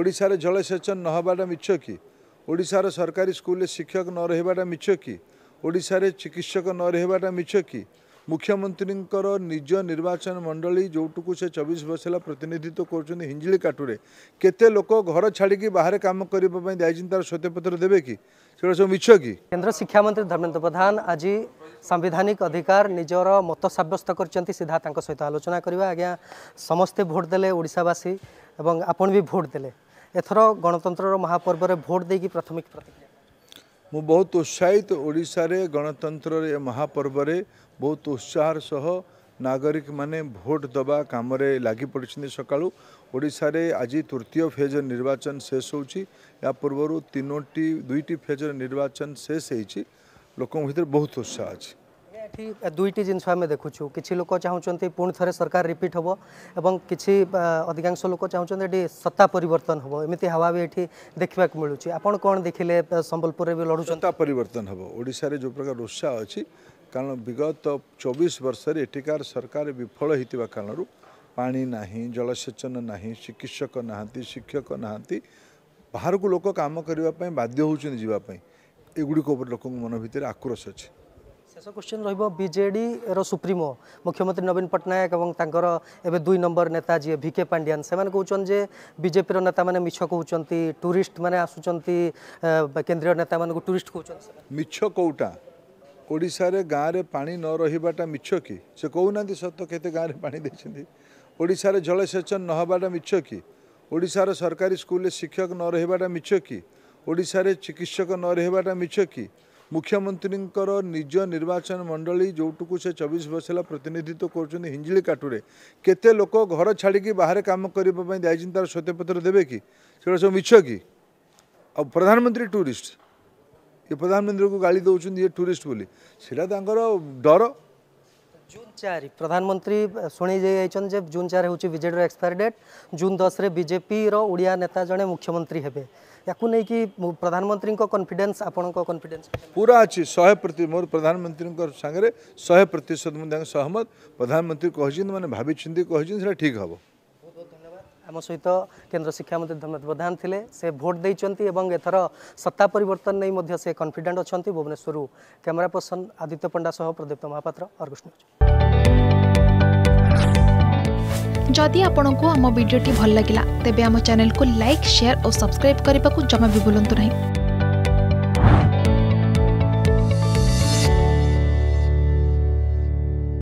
ଓଡ଼ିଶାରେ ଜଳସେଚନ ନ ହେବାଟା ମିଛ କି ଓଡ଼ିଶାର ସରକାରୀ ସ୍କୁଲରେ ଶିକ୍ଷକ ନ ରହିବାଟା ମିଛ କି ଓଡ଼ିଶାରେ ଚିକିତ୍ସକ ନ ରହିବାଟା ମିଛ କି ମୁଖ୍ୟମନ୍ତ୍ରୀଙ୍କର ନିଜ ନିର୍ବାଚନ ମଣ୍ଡଳୀ ଯେଉଁଠିକୁ ସେ ଚବିଶ ବର୍ଷ ହେଲା ପ୍ରତିନିଧିତ୍ୱ କରୁଛନ୍ତି ହିଞ୍ଜିଳି କାଠୁରେ କେତେ ଲୋକ ଘର ଛାଡ଼ିକି ବାହାରେ କାମ କରିବା ପାଇଁ ଦିଆଯାଇଛି ତାର ଶ୍ୱେତପତ୍ର ଦେବେ କି ସେଗୁଡ଼ା ସବୁ ମିଛ କି କେନ୍ଦ୍ର ଶିକ୍ଷାମନ୍ତ୍ରୀ ଧର୍ମେନ୍ଦ୍ର ପ୍ରଧାନ ଆଜି ସାମ୍ବିଧାନିକ ଅଧିକାର ନିଜର ମତ ସାବ୍ୟସ୍ତ କରିଛନ୍ତି ସିଧା ତାଙ୍କ ସହିତ ଆଲୋଚନା କରିବା ଆଜ୍ଞା ସମସ୍ତେ ଭୋଟ୍ ଦେଲେ ଓଡ଼ିଶାବାସୀ ଏବଂ ଆପଣ ବି ଭୋଟ୍ ଦେଲେ ଏଥର ଗଣତନ୍ତ୍ରର ମହାପର୍ବରେ ଭୋଟ୍ ଦେଇକି ପ୍ରାଥମିକ ପ୍ରତିକ୍ରିୟା ମୁଁ ବହୁତ ଉତ୍ସାହିତ ଓଡ଼ିଶାରେ ଗଣତନ୍ତ୍ରରେ ଏ ମହାପର୍ବରେ ବହୁତ ଉତ୍ସାହର ସହ ନାଗରିକମାନେ ଭୋଟ୍ ଦେବା କାମରେ ଲାଗି ପଡ଼ିଛନ୍ତି ସକାଳୁ ଓଡ଼ିଶାରେ ଆଜି ତୃତୀୟ ଫେଜ୍ର ନିର୍ବାଚନ ଶେଷ ହେଉଛି ଏହା ପୂର୍ବରୁ ତିନୋଟି ଦୁଇଟି ଫେଜ୍ର ନିର୍ବାଚନ ଶେଷ ହେଇଛି ଲୋକଙ୍କ ଭିତରେ ବହୁତ ଉତ୍ସାହ ଅଛି ଏଠି ଦୁଇଟି ଜିନିଷ ଆମେ ଦେଖୁଛୁ କିଛି ଲୋକ ଚାହୁଁଛନ୍ତି ପୁଣି ଥରେ ସରକାର ରିପିଟ୍ ହେବ ଏବଂ କିଛି ଅଧିକାଂଶ ଲୋକ ଚାହୁଁଛନ୍ତି ଏଠି ସତ୍ତା ପରିବର୍ତ୍ତନ ହେବ ଏମିତି ହାୱା ବି ଏଠି ଦେଖିବାକୁ ମିଳୁଛି ଆପଣ କ'ଣ ଦେଖିଲେ ସମ୍ବଲପୁରରେ ବି ଲଢ଼ୁଛନ୍ତି ସତ୍ତା ପରିବର୍ତ୍ତନ ହେବ ଓଡ଼ିଶାରେ ଯେଉଁ ପ୍ରକାର ଉତ୍ସାହ ଅଛି କାରଣ ବିଗତ ଚବିଶ ବର୍ଷରେ ଏଠିକାର ସରକାର ବିଫଳ ହୋଇଥିବା କାରଣରୁ ପାଣି ନାହିଁ ଜଳସେଚନ ନାହିଁ ଚିକିତ୍ସକ ନାହାନ୍ତି ଶିକ୍ଷକ ନାହାନ୍ତି ବାହାରକୁ ଲୋକ କାମ କରିବା ପାଇଁ ବାଧ୍ୟ ହେଉଛନ୍ତି ଯିବା ପାଇଁ ଏଗୁଡ଼ିକ ଉପରେ ଲୋକଙ୍କ ମନ ଭିତରେ ଆକ୍ରୋଶ ଅଛି ଶେଷ କ୍ୱେଶ୍ଚିନ୍ ରହିବ ବିଜେଡ଼ିର ସୁପ୍ରିମୋ ମୁଖ୍ୟମନ୍ତ୍ରୀ ନବୀନ ପଟ୍ଟନାୟକ ଏବଂ ତାଙ୍କର ଏବେ ଦୁଇ ନମ୍ବର ନେତା ଯିଏ ଭିକେ ପାଣ୍ଡିଆନ୍ ସେମାନେ କହୁଛନ୍ତି ଯେ ବିଜେପିର ନେତାମାନେ ମିଛ କହୁଛନ୍ତି ଟୁରିଷ୍ଟମାନେ ଆସୁଛନ୍ତି କେନ୍ଦ୍ରୀୟ ନେତାମାନଙ୍କୁ ଟୁରିଷ୍ଟ କହୁଛନ୍ତି ମିଛ କେଉଁଟା ଓଡ଼ିଶାରେ ଗାଁରେ ପାଣି ନ ରହିବାଟା ମିଛ କି ସେ କହୁନାହାନ୍ତି ସତ କେତେ ଗାଁରେ ପାଣି ଦେଇଛନ୍ତି ଓଡ଼ିଶାରେ ଜଳସେଚନ ନ ହେବାଟା ମିଛ କି ଓଡ଼ିଶାର ସରକାରୀ ସ୍କୁଲରେ ଶିକ୍ଷକ ନ ରହିବାଟା ମିଛ କି ଓଡ଼ିଶାରେ ଚିକିତ୍ସକ ନ ରହିବାଟା ମିଛ କି ମୁଖ୍ୟମନ୍ତ୍ରୀଙ୍କର ନିଜ ନିର୍ବାଚନ ମଣ୍ଡଳୀ ଯେଉଁଟିକୁ ସେ ଚବିଶ ବର୍ଷ ହେଲା ପ୍ରତିନିଧିତ୍ୱ କରୁଛନ୍ତି ହିଞ୍ଜିଲି କାଟୁରେ କେତେ ଲୋକ ଘର ଛାଡ଼ିକି ବାହାରେ କାମ କରିବା ପାଇଁ ଯାଇଛନ୍ତି ତା'ର ସତ୍ୟପତ୍ର ଦେବେ କି ସେଗୁଡ଼ା ସବୁ ମିଛ କି ଆଉ ପ୍ରଧାନମନ୍ତ୍ରୀ ଟୁରିଷ୍ଟ ଏ ପ୍ରଧାନମନ୍ତ୍ରୀଙ୍କୁ ଗାଳି ଦେଉଛନ୍ତି ଇଏ ଟୁରିଷ୍ଟ ବୋଲି ସେଇଟା ତାଙ୍କର ଡର জুন চারি প্রধানমন্ত্রী শুনে যাই যাইছেন যে জুন চারি হচ্ছে বিজেডির এক্সপায়ার ডেট জুন দশরে বিজেপির ওড়িয়া নেতা জনে মুখ্যমন্ত্রী হবে ইয়াকু নেইকি প্রধানমন্ত্রী কনফিডেন্স আপনার কনফিডেন্স পুরা আছে শহে প্রতি মোর প্রধানমন্ত্রী সাংরে শহে প্রতিশত মু সহমত প্রধানমন্ত্রী কিন্তু মানে ভাবি সেটা ঠিক হব आम सहित केन्द्र शिक्षामंत्री धर्मेन्द्र प्रधान थे से भोट देते एथर सत्ता परिवर्तन नहीं से कन्फिडेंट अच्छा भुवनेश्वर कैमेरा पर्सन आदित्य पंडा सह प्रदीप्त महापात्र अर्गस जदि आपण को आम भिडी भल लगा तेब आम चेल को लाइक सेयार और सब्सक्राइब करने को जमा भी बुलां नहीं